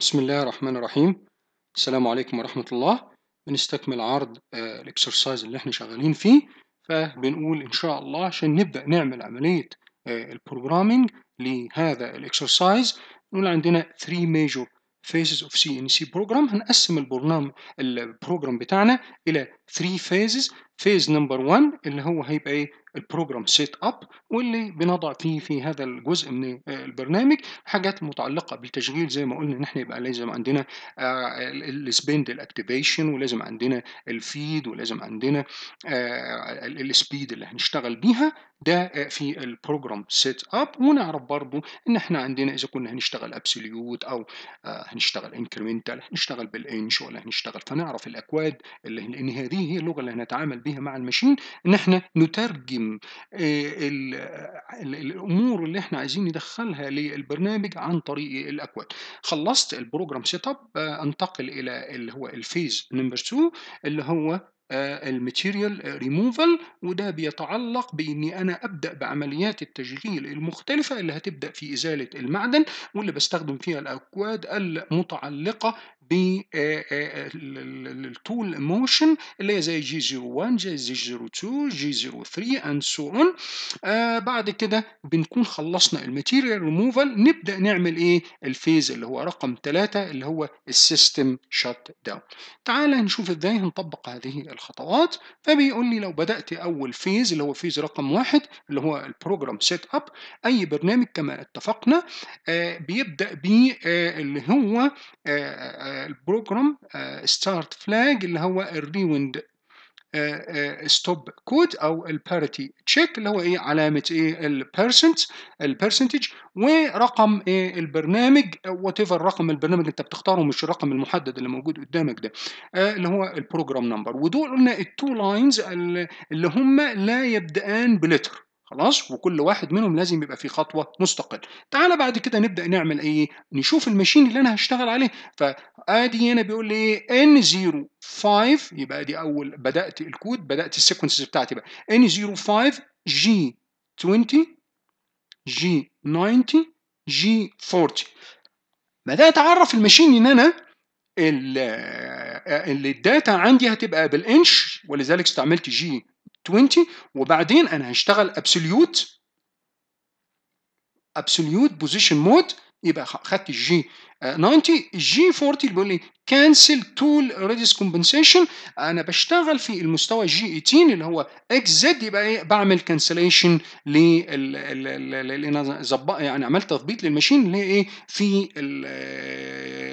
بسم الله الرحمن الرحيم السلام عليكم ورحمة الله بنستكمل عرض الاكسرسايز آه، اللي احنا شغالين فيه فبنقول ان شاء الله عشان نبدأ نعمل عملية آه، البروجرامينج لهذا الاكسرسايز نقول عندنا 3 major phases of سي ان سي program هنقسم البرنامج البروجرام بتاعنا الى 3 phases فيز نمبر 1 اللي هو هيبقى ايه البروجرام سيت اب واللي بنضع فيه في هذا الجزء من البرنامج حاجات متعلقه بالتشغيل زي ما قلنا ان احنا يبقى لازم عندنا السبند آه، الاكتيفيشن ولازم عندنا الفيد ولازم عندنا آه، السبيد اللي هنشتغل بيها ده آه، في البروجرام سيت اب ونعرف برضو ان احنا عندنا اذا كنا هنشتغل ابسوليوت او هنشتغل انكريمنتال هنشتغل بالانش ولا هنشتغل فنعرف الاكواد اللي لان هذه هي اللغه اللي هنتعامل بها مع المشين ان احنا نترجم آه، الامور اللي احنا عايزين ندخلها للبرنامج عن طريق الاكواد خلصت البروجرام سيت اب آه، انتقل الى اللي هو الفيز نمبر 2 اللي هو آه، الماتيريال ريموفال وده بيتعلق باني انا ابدا بعمليات التشغيل المختلفه اللي هتبدا في ازاله المعدن واللي بستخدم فيها الاكواد المتعلقه بالتول آه، آه، موشن اللي هي زي جي 01 زي جي 02 جي 03 اند سو اون بعد كده بنكون خلصنا الماتيريال ريموفال نبدا نعمل ايه الفيز اللي هو رقم ثلاثه اللي هو السيستم شت داون تعال نشوف ازاي هنطبق هذه الخطوات فبيقول لي لو بدأت أول فيز اللي هو فيز رقم واحد اللي هو البروجرام سيت أب أي برنامج كما اتفقنا آه، بيبدأ بي آه، اللي هو البروجرام ستارت فلاج اللي هو الريوند ستوب آه، كود آه، او الباريتي تشيك اللي هو ايه علامه ايه البيرسنت البيرسنتج ورقم ايه البرنامج وات ايفر رقم البرنامج انت بتختاره مش الرقم المحدد اللي موجود قدامك ده آه، اللي هو البروجرام نمبر ودول قلنا التو لاينز اللي هم لا يبدان بلتر خلاص وكل واحد منهم لازم يبقى فيه خطوه مستقل تعالى بعد كده نبدا نعمل ايه نشوف الماشين اللي انا هشتغل عليه فادي هنا بيقول لي ايه ان 0 5 يبقى ادي اول بدات الكود بدات السيكونسز بتاعتي بقى ان 0 5 جي 20 جي 90 جي 40 بدات اعرف الماشين ان انا اللي آه، الداتا عندي هتبقى بالانش ولذلك استعملت جي 20 وبعدين انا هشتغل ابسوليوت ابسوليوت بوزيشن مود يبقى خدت الجي 90 الجي 40 اللي بيقول لي كانسل تول ريديس كومبنسيشن انا بشتغل في المستوى جي 18 اللي هو اكس زد يبقى ايه بعمل كانسليشن لل انا يعني عملت تظبيط للماشين اللي هي ايه في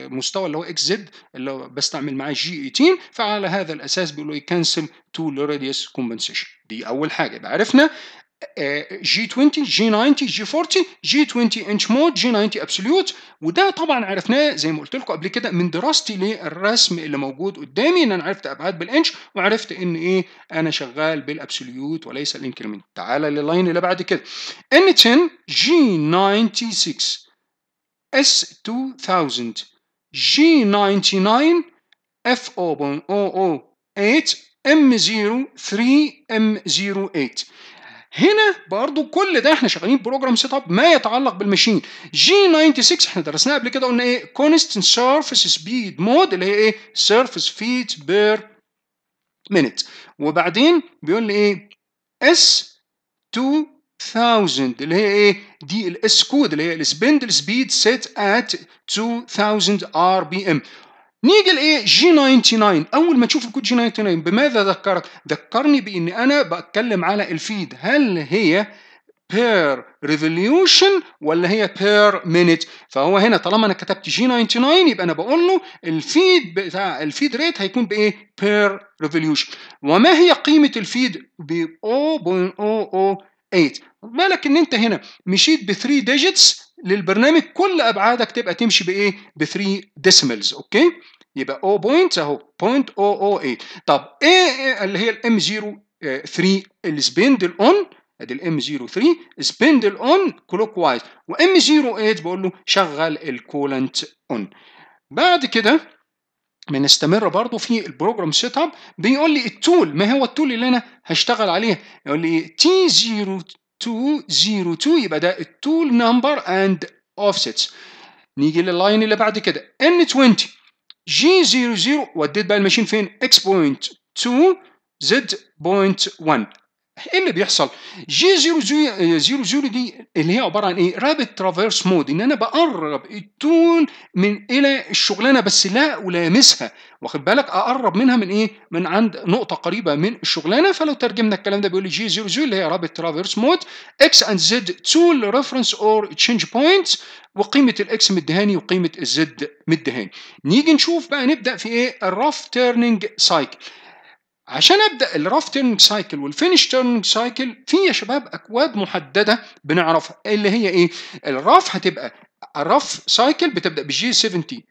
مستوى اللي هو اكس زد اللي بستعمل معاه جي 18 فعلى هذا الاساس بيقول له يكنسل تو راديوس كومبنسيشن دي اول حاجه يبقى عرفنا جي 20 جي 90 جي 40 جي 20 انش مود جي 90 ابسوليوت وده طبعا عرفناه زي ما قلت لكم قبل كده من دراستي للرسم اللي موجود قدامي ان انا عرفت ابعاد بالانش وعرفت ان ايه انا شغال بالابسوليوت وليس الانكريمنت تعالى لللاين اللي بعد كده ان 10 جي 96 اس 2000 G99F008M03M08 هنا برضو كل ده احنا شغالين بروجرام سيت اب ما يتعلق بالماشين جي 96 احنا درسناه قبل كده قلنا ايه كونستنت سيرفيس سبيد مود اللي هي ايه سيرفيس فيت بير مينيت وبعدين بيقول لي ايه اس 2 2000 اللي هي ايه دي الاس كود اللي هي السبندل سبيد سيت ات 2000 ار بي ام نيجي لايه جي 99 اول ما تشوف الكود جي 99 بماذا ذكرك ذكرني بان انا بتكلم على الفيد هل هي بير ريفوليوشن ولا هي بير مينيت فهو هنا طالما انا كتبت جي 99 يبقى انا بقول له الفيد بتاع الفيد ريت هيكون بايه بير ريفوليوشن وما هي قيمه الفيد ب 0.008 مالك ان انت هنا مشيت ب 3 ديجيتس للبرنامج كل ابعادك تبقى تمشي بايه ب 3 ديسيمالز اوكي يبقى او بوينت اهو اي طب ايه اللي هي الام 0 3 السبندل اون ادي الام 03 سبندل اون كلوك وايز وام 08 بقول له شغل الكولنت اون بعد كده بنستمر برضو في البروجرام سيت اب بيقول لي التول ما هو التول اللي انا هشتغل عليه يقول لي تي 0 202 يبقى ده التول نمبر اند اوفسيتس نيجي لللاين اللي بعد كده ان 20 جي 00 وديت بقى الماشين فين اكس بوينت 2 زد بوينت 1 ايه اللي بيحصل؟ جي آه، زيرو زيرو, زيرو دي اللي هي عباره عن ايه؟ رابت ترافيرس مود ان انا بقرب التون من الى الشغلانه بس لا ألامسها واخد بالك اقرب منها من ايه؟ من عند نقطه قريبه من الشغلانه فلو ترجمنا الكلام ده بيقول لي جي زيرو زيرو اللي هي رابت ترافيرس مود اكس اند زد تول ريفرنس اور تشينج بوينت وقيمه الاكس مدهاني وقيمه الزد مدهاني. نيجي نشوف بقى نبدا في ايه؟ الرف تيرننج سايكل. عشان ابدا الراف تيرنج سايكل والفينش تيرنج سايكل في يا شباب اكواد محدده بنعرفها اللي هي ايه الراف هتبقى الراف سايكل بتبدا بالجي 73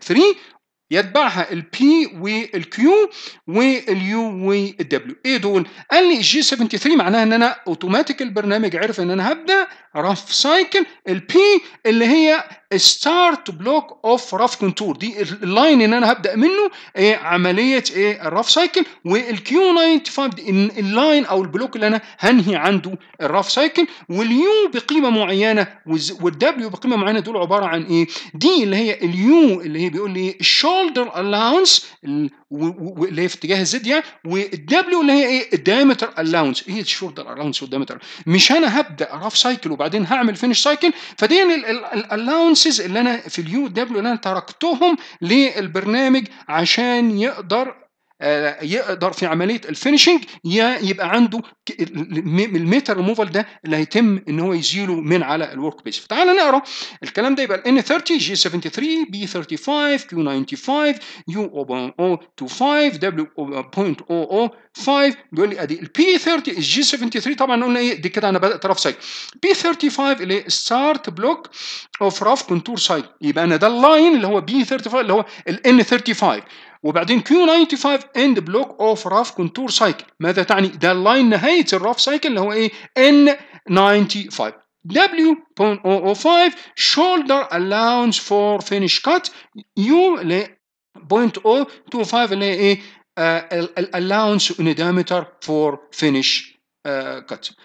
يتبعها البي والكيو واليو والدبليو ايه دول قال لي g 73 معناها ان انا اوتوماتيك البرنامج عرف ان انا هبدا رف سايكل البي اللي هي ستارت بلوك اوف رف كونتور دي اللاين ان انا هبدا منه إيه عمليه ايه الرف سايكل والكيو 95 اللاين او البلوك اللي انا هنهي عنده الرف سايكل واليو بقيمه معينه والدبليو بقيمه معينه دول عباره عن ايه دي اللي هي اليو اللي هي بيقول لي الشو الشولدر الاونس اللي هي في اتجاه الزد يعني والدبليو اللي هي ايه الدايمتر الاونس ايه الشولدر الاونس والدايمتر مش انا هبدا راف سايكل وبعدين هعمل فينش سايكل فدي الاونسز اللي انا في اليو دبليو اللي انا تركتهم للبرنامج عشان يقدر آه، يقدر في عمليه الفينشنج يبقى عنده الميتا ريموفال ده اللي هيتم ان هو يزيله من على الورك بيس فتعال نقرا الكلام ده يبقى ال N30 G73 B35 Q95 U0025 W.005 بيقول لي ادي ال P30 g 73 طبعا قلنا ايه دي كده انا بدات رف سايكل P35 اللي هي ستارت بلوك اوف رف كونتور سايكل يبقى انا ده اللاين اللي هو B35 اللي هو ال N35 وبعدين Q95 end block of rough contour cycle ماذا تعني؟ ده اللاين نهاية الرف سايكل اللي هو ايه؟ N95 W.005 shoulder allowance for finish cut U اللي 0.025 اللي هي ايه؟ allowance diameter for finish cut